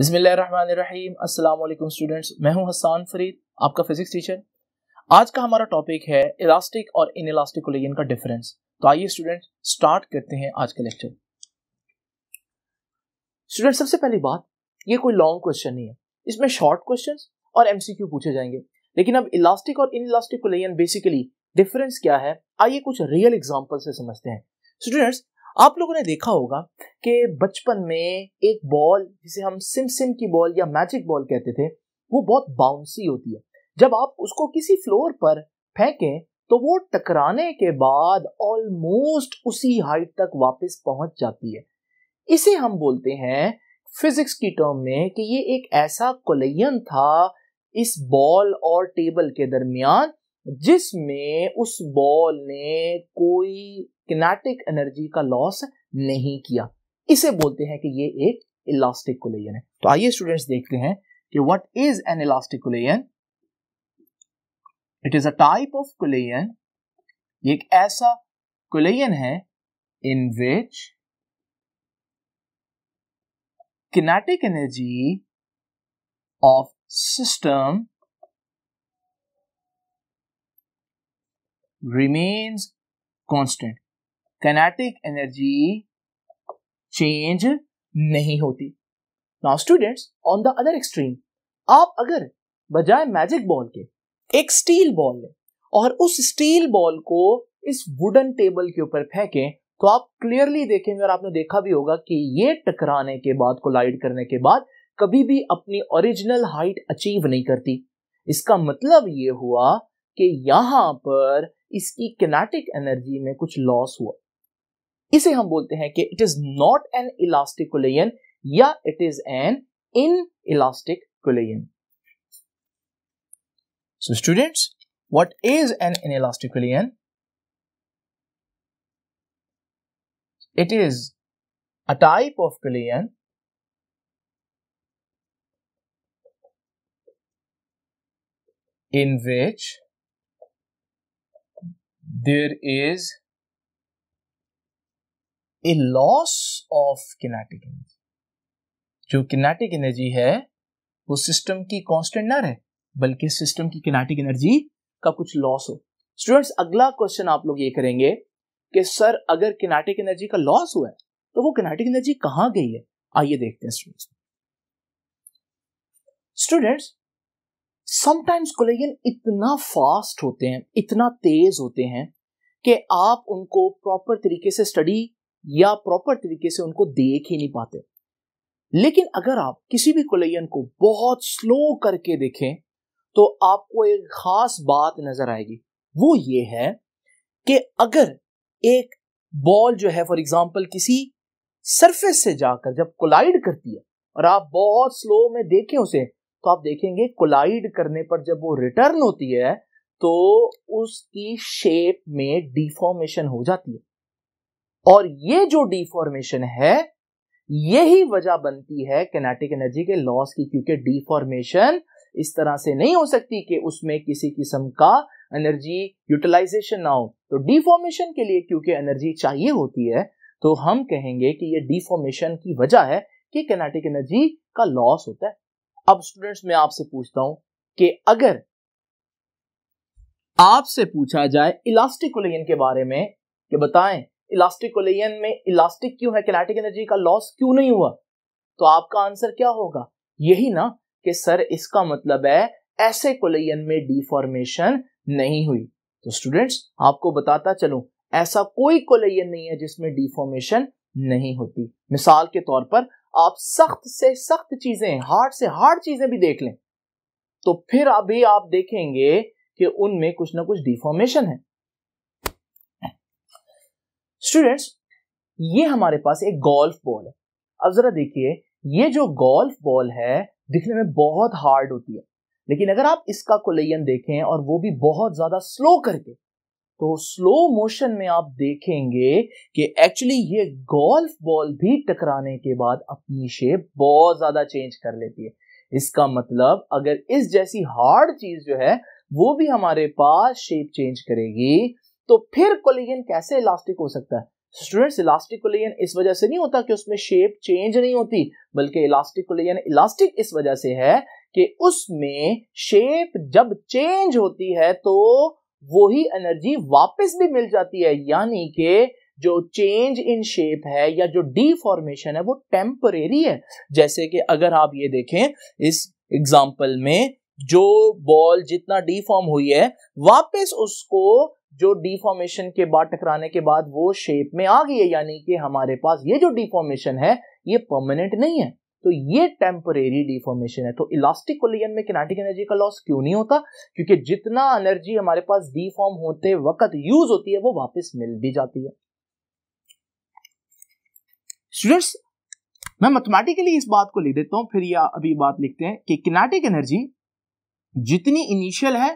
बिसमीम असलम स्टूडेंट्स मैं हूं हसान फरीद आपका फिजिक्स टीचर आज का हमारा टॉपिक है इलास्टिक और इन इलास्टिक कोलेजन का डिफरेंस तो आइए स्टूडेंट स्टार्ट करते हैं आज का लेक्चर स्टूडेंट सबसे पहली बात ये कोई लॉन्ग क्वेश्चन नहीं है इसमें शॉर्ट क्वेश्चन और एमसीक्यू पूछे जाएंगे लेकिन अब इलास्टिक और inelastic collision basically difference क्या है आइए कुछ रियल एग्जाम्पल से समझते हैं स्टूडेंट्स आप लोगों ने देखा होगा कि बचपन में एक बॉल जिसे हम सिम सिम की बॉल या मैजिक बॉल कहते थे वो बहुत बाउंसी होती है जब आप उसको किसी फ्लोर पर फेंकें तो वो टकराने के बाद ऑलमोस्ट उसी हाइट तक वापस पहुंच जाती है इसे हम बोलते हैं फिजिक्स की टर्म में कि ये एक ऐसा कोलियन था इस बॉल और टेबल के दरमियान जिसमें उस बॉल ने कोई किनेटिक एनर्जी का लॉस नहीं किया इसे बोलते हैं कि ये एक इलास्टिक कोलेजन है तो आइए स्टूडेंट्स देखते हैं कि what is an elastic collision it is a type of collision ये एक ऐसा कोलेजन है in which kinetic energy of system remains constant kinetic energy change नहीं होती now students on the other extreme आप अगर बजाय मैजिक बॉल के एक स्टील बॉल लें और उस स्टील बॉल को इस वुडन टेबल के ऊपर फेंकें तो आप क्लियरली देखेंगे और आपने देखा भी होगा कि ये टकराने के बाद कोलाइड करने के बाद कभी भी अपनी ओरिजिनल हाइट अचीव नहीं करती इसका मतलब ये हुआ कि यहां पर इसकी किनेटिक एनर्जी में कुछ लॉस हुआ इसे हम बोलते हैं कि it is not an elastic collision या it is an inelastic collision so students is an inelastic collision it is a type of collision in which there is a loss of kinetic energy. जो kinetic energy है वो system की constant ना रहे बल्कि system की kinetic energy का कुछ लॉस हो स्टूडेंट्स अगला क्वेश्चन आप लोग ये करेंगे कि सर अगर किनाटिक एनर्जी का लॉस हुआ है तो वो किनेटिक एनर्जी कहां गई है आइए देखते हैं स्टूडेंट्स स्टूडेंट्स समटाइम्स कोलेजन इतना फास्ट होते हैं इतना तेज होते हैं कि आप उनको प्रॉपर तरीके से स्टडी या प्रॉपर तरीके से उनको देख ही नहीं पाते लेकिन अगर आप किसी भी कोलेजन को बहुत स्लो करके देखें तो आपको एक खास बात नजर आएगी वो ये है कि अगर एक बॉल जो है फॉर एग्जांपल किसी सरफेस से जाकर जब कोलाइड करती है और आप बहुत स्लो में देखें उसे तो आप देखेंगे कोलाइड करने पर जब वो रिटर्न होती है तो उसकी शेप में डिफॉर्मेशन हो जाती है और ये जो डिफॉर्मेशन है यही वजह बनती है कैनेटिक एनर्जी के लॉस की क्योंकि डिफॉर्मेशन इस तरह से नहीं हो सकती कि उसमें किसी किस्म का एनर्जी यूटिलाइजेशन ना हो तो डिफॉर्मेशन के लिए क्योंकि एनर्जी चाहिए होती है तो हम कहेंगे कि ये डिफॉर्मेशन की वजह है कि कैनेटिक एनर्जी का लॉस होता है अब स्टूडेंट्स मैं आपसे पूछता हूं कि अगर आपसे पूछा जाए इलास्टिक कोलेजन के बारे में कि बताएं इलास्टिक कोलेजन में इलास्टिक क्यों है किनेटिक एनर्जी का लॉस क्यों नहीं हुआ तो आपका आंसर क्या होगा यही ना कि सर इसका मतलब है ऐसे कोलेजन में डिफॉर्मेशन नहीं हुई तो स्टूडेंट्स आपको बताता चलूं ऐसा कोई कोलेजन नहीं है जिसमें डिफॉर्मेशन नहीं होती मिसाल के तौर पर आप सख्त से सख्त चीजें हार्ड से हार्ड चीजें भी देख लें तो फिर अभी आप देखेंगे कि उनमें कुछ ना कुछ डिफॉर्मेशन है स्टूडेंट्स ये हमारे पास एक गोल्फ बॉल है अब जरा देखिए ये जो गोल्फ बॉल है दिखने में बहुत हार्ड होती है लेकिन अगर आप इसका कुलयन देखें और वो भी बहुत ज्यादा स्लो करके तो स्लो मोशन में आप देखेंगे कि एक्चुअली ये गोल्फ बॉल भी टकराने के बाद अपनी शेप बहुत ज्यादा चेंज कर लेती है इसका मतलब अगर इस जैसी हार्ड चीज जो है वो भी हमारे पास शेप चेंज करेगी तो फिर कोलिजन कैसे इलास्टिक हो सकता है स्टूडेंट्स इलास्टिक कोलियन इस वजह से नहीं होता कि उसमें शेप चेंज नहीं होती बल्कि इलास्टिक कोलियन इलास्टिक इस वजह से है कि उसमें शेप जब चेंज होती है तो वही एनर्जी वापस भी मिल जाती है यानी कि जो चेंज इन शेप है या जो डीफॉर्मेशन है वो टेम्परेरी है जैसे कि अगर आप ये देखें इस एग्जाम्पल में जो बॉल जितना डिफॉर्म हुई है वापस उसको जो डिफॉर्मेशन के बाद टकराने के बाद वो शेप में आ गई है यानी कि हमारे पास ये जो डिफॉर्मेशन है ये परमानेंट नहीं है तो ये टेम्परेरी डिफॉर्मेशन है तो इलास्टिक कोलिजन में किनाटिक एनर्जी का लॉस क्यों नहीं होता क्योंकि जितना एनर्जी हमारे पास डिफॉर्म होते वक्त यूज होती है वो वापस मिल भी जाती है स्टूडेंट्स मैं मैथमेटिकली इस बात को लिख देता हूं फिर यह अभी बात लिखते हैं कि किनाटिक एनर्जी जितनी इनिशियल है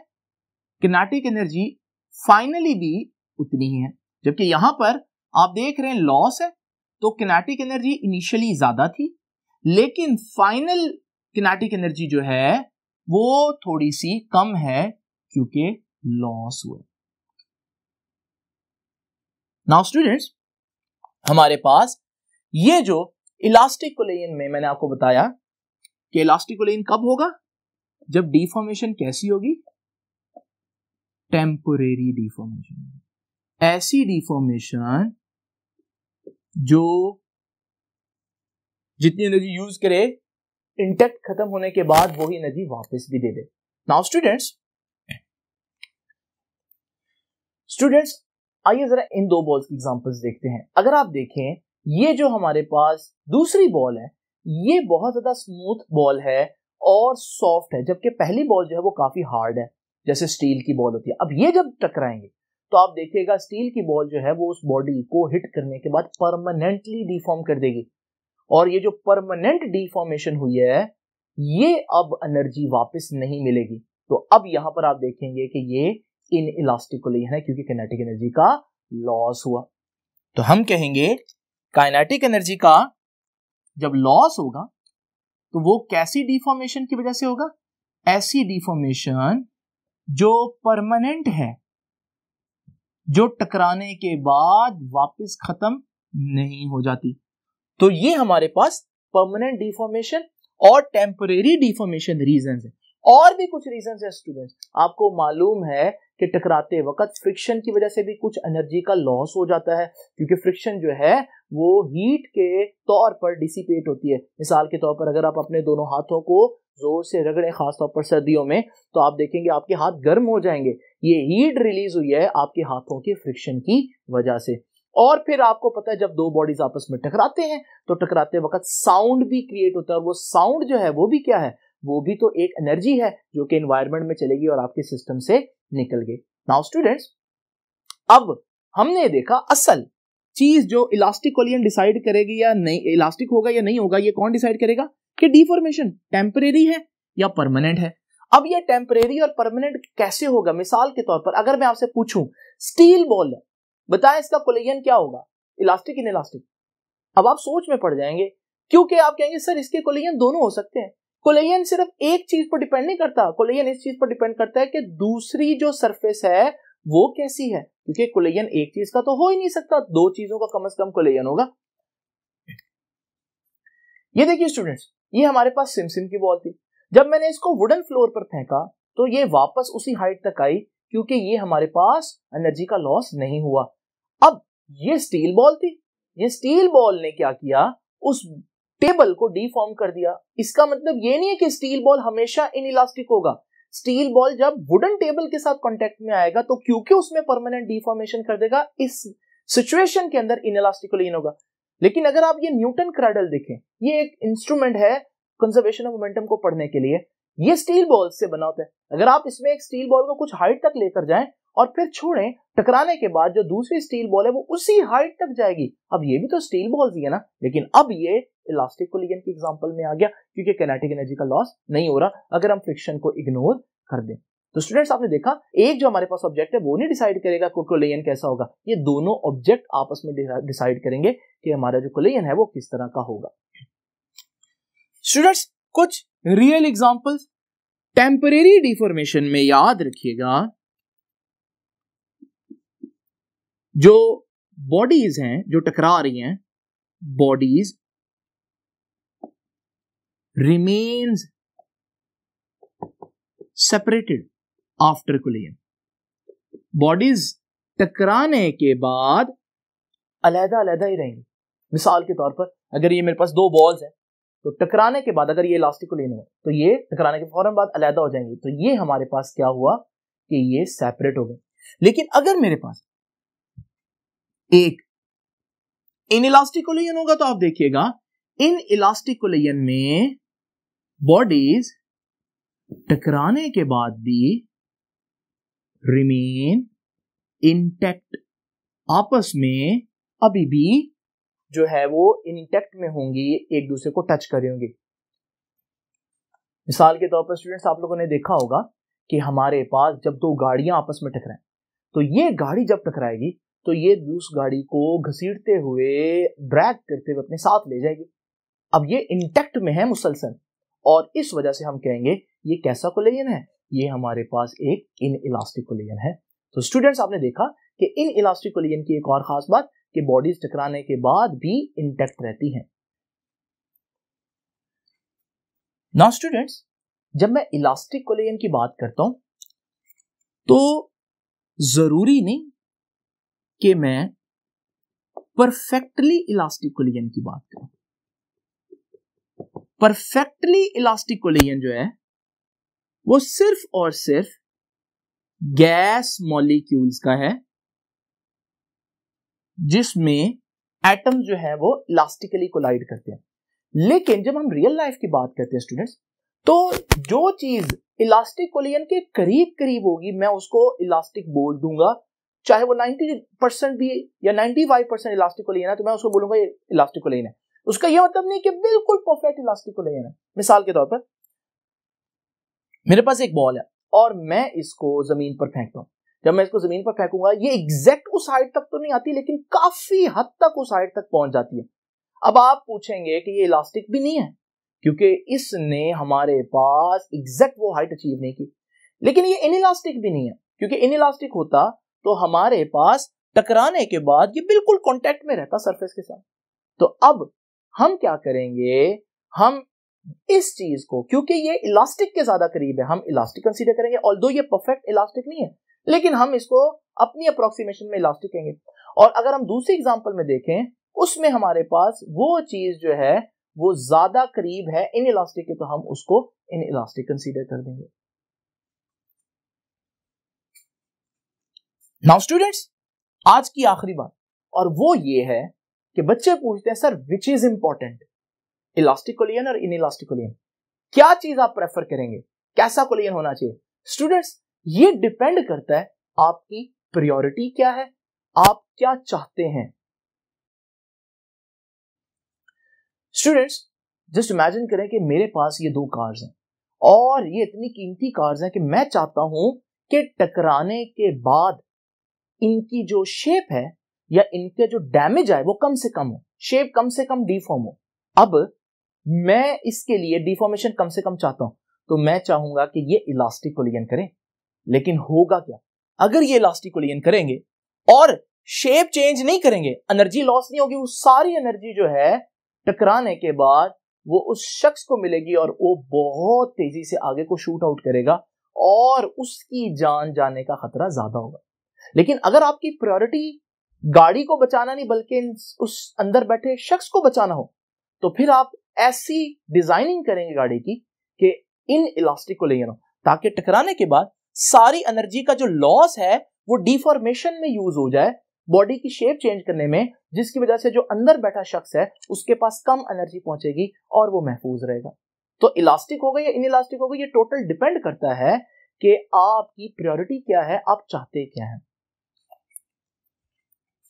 किनाटिक एनर्जी फाइनली भी उतनी ही है जबकि यहां पर आप देख रहे हैं लॉस है तो किनाटिक एनर्जी इनिशियली ज्यादा थी लेकिन फाइनल किनेटिक एनर्जी जो है वो थोड़ी सी कम है क्योंकि लॉस हुए नाउ स्टूडेंट्स हमारे पास ये जो इलास्टिक कोलेन में मैंने आपको बताया कि इलास्टिक कोलेन कब होगा जब डिफॉर्मेशन कैसी होगी टेम्पोरेरी डिफॉर्मेशन ऐसी डिफॉर्मेशन जो जितनी एनर्जी यूज करे इंटेक्ट खत्म होने के बाद वही एनर्जी वापस भी दे दे नाउ स्टूडेंट्स स्टूडेंट्स आइए जरा इन दो बॉल्स की एग्जांपल्स देखते हैं अगर आप देखें ये जो हमारे पास दूसरी बॉल है ये बहुत ज्यादा स्मूथ बॉल है और सॉफ्ट है जबकि पहली बॉल जो है वो काफी हार्ड है जैसे स्टील की बॉल होती है अब ये जब टकराएंगे तो आप देखिएगा स्टील की बॉल जो है वो उस बॉडी को हिट करने के बाद परमानेंटली डिफॉर्म कर देगी और ये जो परमानेंट डिफॉर्मेशन हुई है ये अब एनर्जी वापस नहीं मिलेगी तो अब यहां पर आप देखेंगे कि ये इन इलास्टिकली है क्योंकि काइनेटिक एनर्जी का लॉस हुआ तो हम कहेंगे काइनेटिक एनर्जी का जब लॉस होगा तो वो कैसी डिफॉर्मेशन की वजह से होगा ऐसी डिफॉर्मेशन जो परमानेंट है जो टकराने के बाद वापस खत्म नहीं हो जाती तो ये हमारे पास परमानेंट डिफॉर्मेशन और टेम्परेरी डिफॉर्मेशन रीजन है और भी कुछ रीजन है स्टूडेंट आपको मालूम है कि टकराते वक्त फ्रिक्शन की वजह से भी कुछ एनर्जी का लॉस हो जाता है क्योंकि फ्रिक्शन जो है वो हीट के तौर पर डिसिपेट होती है मिसाल के तौर पर अगर आप अपने दोनों हाथों को जोर से रगड़े खासतौर पर सर्दियों में तो आप देखेंगे आपके हाथ गर्म हो जाएंगे ये हीट रिलीज हुई है आपके हाथों के फ्रिक्शन की वजह से और फिर आपको पता है जब दो बॉडीज आपस में टकराते हैं तो टकराते वक्त साउंड भी क्रिएट होता है और वो साउंड जो है वो भी क्या है वो भी तो एक एनर्जी है जो कि एनवायरमेंट में चलेगी और आपके सिस्टम से निकल गई नाउ स्टूडेंट्स अब हमने देखा असल चीज जो इलास्टिक कोलियन डिसाइड करेगी या नहीं इलास्टिक होगा या नहीं होगा ये कौन डिसाइड करेगा कि डिफॉर्मेशन टेम्परेरी है या परमानेंट है अब ये टेम्परेरी और परमानेंट कैसे होगा मिसाल के तौर पर अगर मैं आपसे पूछूं स्टील बॉल है बताएं इसका कोलेजन क्या होगा इलास्टिक इन इलास्टिक अब आप सोच में पड़ जाएंगे क्योंकि आप कहेंगे सर इसके कोलेजन दोनों हो सकते हैं कोलेजन सिर्फ एक चीज पर डिपेंड नहीं करता कोलेजन इस चीज पर डिपेंड करता है कि दूसरी जो सरफेस है वो कैसी है क्योंकि कोलेजन एक चीज का तो हो ही नहीं सकता दो चीजों का कम से कम कोलेजन होगा ये देखिए स्टूडेंट्स ये हमारे पास सिमसिम की बॉल थी जब मैंने इसको वुडन फ्लोर पर फेंका तो ये वापस उसी हाइट तक आई क्योंकि ये हमारे पास एनर्जी का लॉस नहीं हुआ अब ये स्टील बॉल थी ये स्टील बॉल ने क्या किया उस टेबल को डिफॉर्म कर दिया इसका मतलब ये नहीं है कि स्टील बॉल हमेशा इन इलास्टिक होगा स्टील बॉल जब वुडन टेबल के साथ कॉन्टेक्ट में आएगा तो क्योंकि उसमें परमानेंट डिफॉर्मेशन कर देगा इस सिचुएशन के अंदर इन इलास्टिकोलिन होगा लेकिन अगर आप ये न्यूटन क्रेडल देखें ये एक इंस्ट्रूमेंट है कंजर्वेशन ऑफ मोमेंटम को पढ़ने के लिए ये स्टील बॉल से बना होता है अगर आप इसमें एक स्टील बॉल को कुछ हाइट तक लेकर जाएं और फिर छोड़ें टकराने के बाद जो दूसरी स्टील बॉल है वो उसी हाइट तक जाएगी अब ये भी तो स्टील बॉल्स ही है ना लेकिन अब ये इलास्टिक कोलिजन की एग्जांपल में आ गया क्योंकि कैनेटिक एनर्जी का लॉस नहीं हो रहा अगर हम फ्रिक्शन को इग्नोर कर दें तो स्टूडेंट्स आपने देखा एक जो हमारे पास ऑब्जेक्ट है वो नहीं डिसाइड करेगा कोलियन कैसा होगा ये दोनों ऑब्जेक्ट आपस में डिसाइड करेंगे कि हमारा जो कोलियन है वो किस तरह का होगा स्टूडेंट्स कुछ रियल एग्जाम्पल्स टेम्परेरी डिफॉर्मेशन में याद रखिएगा जो बॉडीज हैं जो टकरा रही हैं bodies remains separated after collision bodies टकराने के बाद अलहदा अलहदा ही रहेंगे मिसाल के तौर पर अगर ये मेरे पास दो बॉल्स हैं तो टकराने के बाद अगर ये इलास्टिक को लेना है तो ये टकराने के फौरन बाद अलहदा हो जाएंगे तो ये हमारे पास क्या हुआ कि ये सेपरेट हो गए लेकिन अगर मेरे पास एक इन इलास्टिक लेन होगा तो आप देखिएगा इन इलास्टिक कोलियन में बॉडीज टकराने के बाद भी रिमेन इंटेक्ट आपस में अभी भी जो है वो इंटेक्ट में होंगी एक दूसरे को टच करेंगे मिसाल के तौर पर स्टूडेंट्स आप लोगों ने देखा होगा कि हमारे पास जब दो गाड़ियां आपस में टकराएं तो ये गाड़ी जब टकराएगी तो ये दूस गाड़ी को घसीटते हुए ड्रैग करते हुए अपने साथ ले जाएगी अब ये इंटेक्ट में है मुसलसल और इस वजह से हम कहेंगे ये कैसा कोलेजन है ये हमारे पास एक इन इलास्टिक कोलेजन है तो स्टूडेंट्स आपने देखा कि इन इलास्टिक कोलेजन की एक और खास बात कि बॉडीज टकराने के बाद भी इंटेक्ट रहती हैं नाउ स्टूडेंट्स जब मैं इलास्टिक कोलेजन की बात करता हूं तो जरूरी नहीं कि मैं परफेक्टली इलास्टिक कोलेजन की बात करूं परफेक्टली इलास्टिक कोलेजन जो है वो सिर्फ और सिर्फ गैस मॉलिक्यूल्स का है जिसमें एटम जो है वो इलास्टिकली कोलाइड करते हैं लेकिन जब हम रियल लाइफ की बात करते हैं स्टूडेंट्स तो जो चीज इलास्टिक कोलियन के करीब करीब होगी मैं उसको इलास्टिक बोल दूंगा चाहे वो 90 परसेंट भी या 95 परसेंट इलास्टिक कोलियन है तो मैं उसको बोलूंगा ये इलास्टिक कोलियन है उसका यह मतलब नहीं कि बिल्कुल परफेक्ट इलास्टिक कोलियन है मिसाल के तौर पर मेरे पास एक बॉल है और मैं इसको जमीन पर फेंकता हूं जब मैं इसको जमीन पर फेंकूंगा ये एग्जैक्ट उस हाइट तक तो नहीं आती लेकिन काफी हद तक उस हाइट तक पहुंच जाती है अब आप पूछेंगे कि ये इलास्टिक भी नहीं है क्योंकि इसने हमारे पास एग्जैक्ट वो हाइट अचीव नहीं की लेकिन ये इन इलास्टिक भी नहीं है क्योंकि इन इलास्टिक होता तो हमारे पास टकराने के बाद ये बिल्कुल कॉन्टेक्ट में रहता सरफेस के साथ तो अब हम क्या करेंगे हम इस चीज को क्योंकि ये इलास्टिक के ज्यादा करीब है हम इलास्टिक कंसीडर करेंगे और दो ये परफेक्ट इलास्टिक नहीं है लेकिन हम इसको अपनी अप्रोक्सीमेशन में इलास्टिक कहेंगे और अगर हम दूसरे एग्जाम्पल में देखें उसमें हमारे पास वो चीज जो है वो ज्यादा करीब है इन इलास्टिक के तो हम उसको इन इलास्टिक कंसीडर कर देंगे नाउ स्टूडेंट्स आज की आखिरी बात और वो ये है कि बच्चे पूछते हैं sir which is important elastic collision और इन इलास्टिक कोलियन क्या चीज आप प्रेफर करेंगे कैसा कोलियन होना चाहिए स्टूडेंट्स ये डिपेंड करता है आपकी प्रायोरिटी क्या है आप क्या चाहते हैं स्टूडेंट्स जस्ट इमेजिन करें कि मेरे पास ये दो कार्स हैं और ये इतनी कीमती कार्स हैं कि मैं चाहता हूं कि टकराने के बाद इनकी जो शेप है या इनके जो डैमेज आए वो कम से कम हो शेप कम से कम डिफॉर्म हो अब मैं इसके लिए डिफॉर्मेशन कम से कम चाहता हूं तो मैं चाहूंगा कि ये इलास्टिक कोलिजन करें लेकिन होगा क्या अगर ये इलास्टिक कोलिजन करेंगे और शेप चेंज नहीं करेंगे एनर्जी लॉस नहीं होगी वो सारी एनर्जी जो है टकराने के बाद वो उस शख्स को मिलेगी और वो बहुत तेजी से आगे को शूट आउट करेगा और उसकी जान जाने का खतरा ज्यादा होगा लेकिन अगर आपकी प्रायोरिटी गाड़ी को बचाना नहीं बल्कि उस अंदर बैठे शख्स को बचाना हो तो फिर आप ऐसी डिजाइनिंग करेंगे गाड़ी की कि इन इलास्टिक को ले ताकि टकराने के बाद सारी एनर्जी का जो लॉस है वो डिफॉर्मेशन में यूज हो जाए बॉडी की शेप चेंज करने में जिसकी वजह से जो अंदर बैठा शख्स है उसके पास कम एनर्जी पहुंचेगी और वो महफूज रहेगा तो इलास्टिक होगा या इन इलास्टिक होगा ये टोटल डिपेंड करता है कि आपकी प्रायोरिटी क्या है आप चाहते क्या है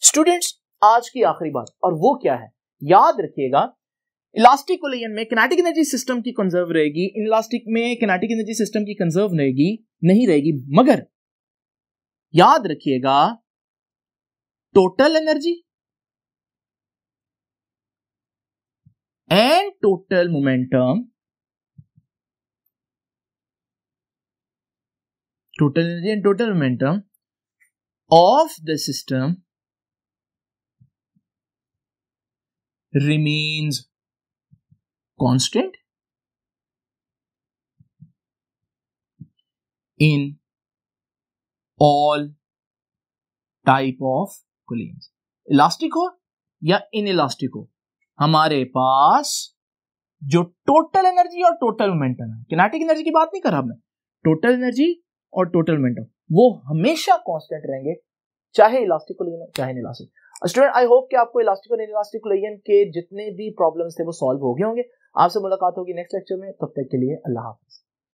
स्टूडेंट्स आज की आखिरी बात और वो क्या है याद रखिएगा इलास्टिक को में कैनेटिक एनर्जी सिस्टम की कंजर्व रहेगी इलास्टिक में कैनेटिक एनर्जी सिस्टम की कंजर्व रहेगी नहीं रहेगी मगर याद रखिएगा total energy and total momentum total energy and total momentum of the system remains constant in all type of claims elastic हो या इनइलास्टिक हो हमारे पास जो टोटल एनर्जी और टोटल मोमेंटम है किनेटिक एनर्जी की बात नहीं कर रहा मैं टोटल एनर्जी और टोटल मोमेंटम वो हमेशा कांस्टेंट रहेंगे चाहे इलास्टिक को लेना चाहे इलास्टिक स्टूडेंट आई होप कि आपको इलास्टिक और इलास्टिक के जितने भी प्रॉब्लम्स थे वो सॉल्व हो गए होंगे आपसे मुलाकात होगी नेक्स्ट लेक्चर में तब तक के लिए अल्लाह हाफिज़